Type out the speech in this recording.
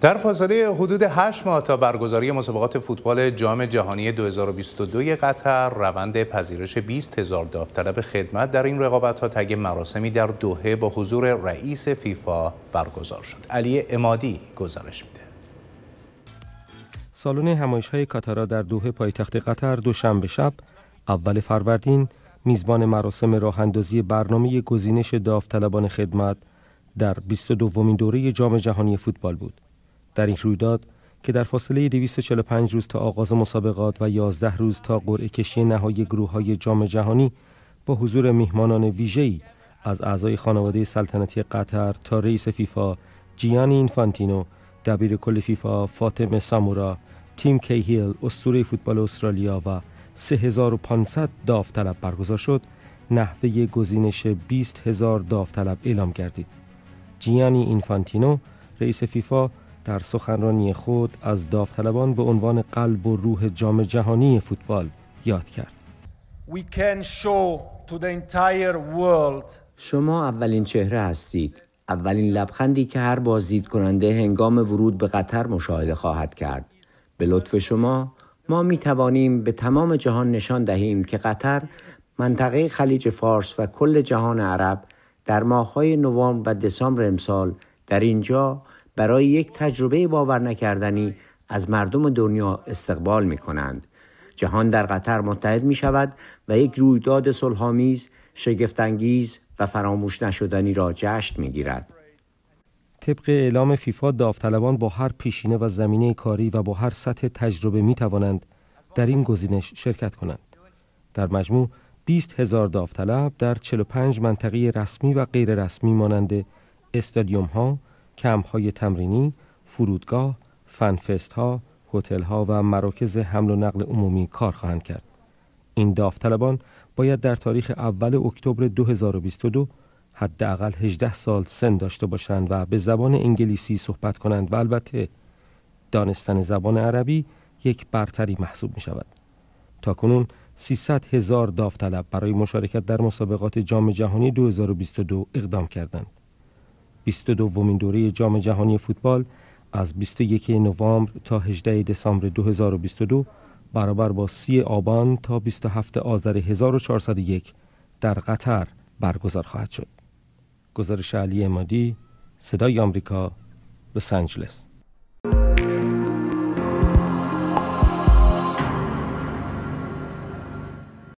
در فاصله حدود 8 ماه تا برگزاری مسابقات فوتبال جام جهانی 2022 قطر روند پذیرش 20 هزار داوطلب خدمت در این رقابت ها تگ مراسمی در دوحه با حضور رئیس فیفا برگزار شد علی امادی گزارش میده سالن همایش های کاتارا در دوحه پایتخت قطر دوشنبه شب اول فروردین میزبان مراسم اندازی برنامه گزینش داوطلبان خدمت در 22 دومین دوره جام جهانی فوتبال بود در این رویداد که در فاصله 245 روز تا آغاز مسابقات و 11 روز تا قرعه کشی نهایی گروه های جام جهانی با حضور میهمانان ویژه‌ای از اعضای خانواده سلطنتی قطر تا رئیس فیفا جیانی اینفانتینو دبیر کل فیفا فاطمه سامورا تیم کیهیل اسطوره فوتبال استرالیا و 3500 داوطلب برگزار شد نحوه گزینش 20 هزار داوطلب اعلام گردید جیانی اینفانتینو رئیس فیفا در سخنرانی خود از داوطلبان به عنوان قلب و روح جام جهانی فوتبال یاد کرد. شما اولین چهره هستید. اولین لبخندی که هر بازدید کننده هنگام ورود به قطر مشاهده خواهد کرد. به لطف شما ما می توانیم به تمام جهان نشان دهیم که قطر منطقه خلیج فارس و کل جهان عرب در های نوامبر و دسامبر امسال در اینجا برای یک تجربه باور نکردنی از مردم دنیا استقبال می کنند. جهان در قطر متحد می شود و یک رویداد سلحامیز، شگفتانگیز و فراموش نشدنی را جشن می گیرد. طبق اعلام فیفا داوطلبان با هر پیشینه و زمینه کاری و با هر سطح تجربه می توانند در این گزینش شرکت کنند. در مجموع 20 هزار داوطلب در 45 منطقه رسمی و غیر رسمی مانند استادیوم ها، کمپ‌های تمرینی، فرودگاه، فنفست‌ها، هتل‌ها و مراکز حمل و نقل عمومی کار خواهند کرد. این داوطلبان باید در تاریخ اول اکتبر 2022 حداقل 18 سال سن داشته باشند و به زبان انگلیسی صحبت کنند و البته دانستن زبان عربی یک برتری محسوب می شود. تا کنون 300 هزار داوطلب برای مشارکت در مسابقات جام جهانی 2022 اقدام کردند. 22 دوره جام جهانی فوتبال از 21 نوامبر تا 18 دسامبر 2022 برابر با 30 آبان تا 27 آذر 1401 در قطر برگزار خواهد شد. گزارش علی امادی، صدای آمریکا، لس آنجلس.